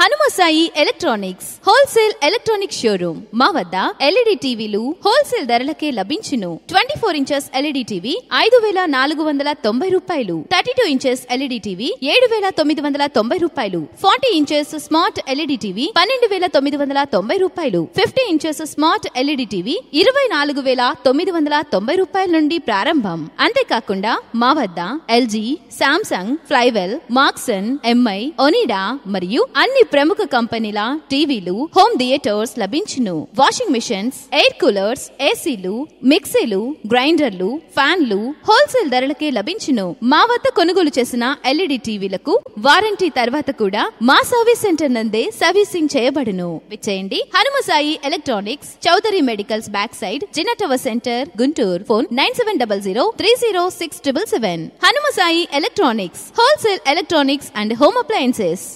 హనుమసాయి electronics wholesale electronic showroom మా వద్ద LED టీవీలు హోల్సేల్ ధరలకే లభించును twenty four inches LED TV ఐదు వేల నాలుగు వందల తొంభై రూపాయలు thirty two inches LED TV ఏడు వేల తొమ్మిది వందల తొంభై రూపాయలు forty inches smart LED TV పన్నెండు వేల తొమ్మిది వందల తొంభై రూపాయలు fifty inches smart LED TV ఇరవై నాలుగు వేల తొమ్మిది వందల తొంభై రూపాయల నుండి ప్రారంభం అంతేకాకుండా మా వద్ద LG Samsung Flywell Marksons MI Onida మరియు అన్ని ప్రముఖ కంపెనీల టీవీలు హోమ్ థియేటర్స్ లభించును వాషింగ్ మిషన్స్ ఎయిర్ కూలర్స్ ఏసీలు మిక్సీలు గ్రైండర్లు ఫ్యాన్లు హోల్సేల్ ధరలకే లభించును మా వద్ద కొనుగోలు చేసిన ఎల్ఈడి టీవీలకు వారంటీ తర్వాత కూడా మా సర్వీస్ సెంటర్ నందే సర్వీసింగ్ చేయబడును విచ్చేయండి Hanumasai electronics Chowdary medicals back side Jinnah centre Guntur phone nine seven double zero three zero six triple seven Hanumasai electronics wholesale electronics and home appliances